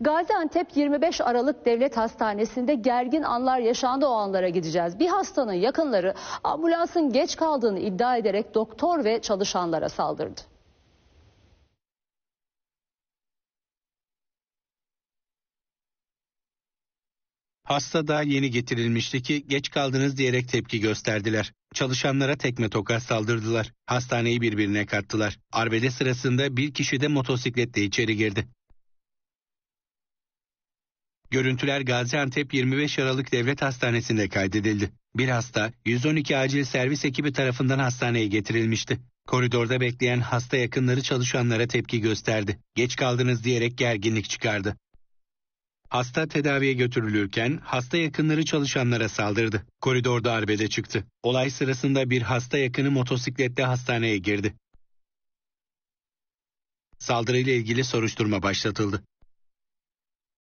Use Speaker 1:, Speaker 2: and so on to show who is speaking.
Speaker 1: Gaziantep 25 Aralık Devlet Hastanesi'nde gergin anlar yaşandı o anlara gideceğiz. Bir hastanın yakınları ambulansın geç kaldığını iddia ederek doktor ve çalışanlara saldırdı.
Speaker 2: Hasta da yeni getirilmişti ki geç kaldınız diyerek tepki gösterdiler. Çalışanlara tekme tokat saldırdılar. Hastaneyi birbirine kattılar. Arbede sırasında bir kişi de motosikletle içeri girdi. Görüntüler Gaziantep 25 Aralık Devlet Hastanesi'nde kaydedildi. Bir hasta 112 acil servis ekibi tarafından hastaneye getirilmişti. Koridorda bekleyen hasta yakınları çalışanlara tepki gösterdi. Geç kaldınız diyerek gerginlik çıkardı. Hasta tedaviye götürülürken hasta yakınları çalışanlara saldırdı. Koridorda arbede çıktı. Olay sırasında bir hasta yakını motosikletle hastaneye girdi. Saldırıyla ilgili soruşturma başlatıldı.